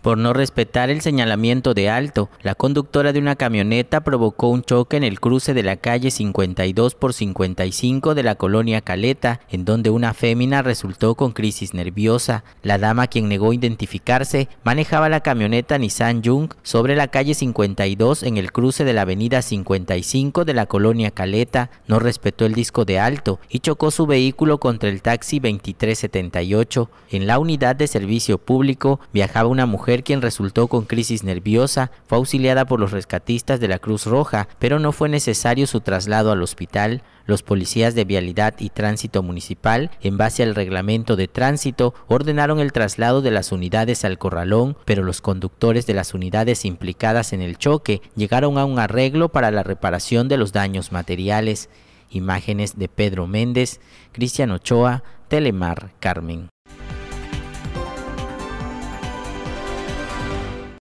Por no respetar el señalamiento de alto, la conductora de una camioneta provocó un choque en el cruce de la calle 52 por 55 de la colonia Caleta, en donde una fémina resultó con crisis nerviosa. La dama, quien negó identificarse, manejaba la camioneta Nissan Jung sobre la calle 52 en el cruce de la avenida 55 de la colonia Caleta, no respetó el disco de alto y chocó su vehículo contra el taxi 2378. En la unidad de servicio público viajaba una mujer mujer, quien resultó con crisis nerviosa, fue auxiliada por los rescatistas de la Cruz Roja, pero no fue necesario su traslado al hospital. Los policías de Vialidad y Tránsito Municipal, en base al reglamento de tránsito, ordenaron el traslado de las unidades al corralón, pero los conductores de las unidades implicadas en el choque llegaron a un arreglo para la reparación de los daños materiales. Imágenes de Pedro Méndez, Cristian Ochoa, Telemar Carmen.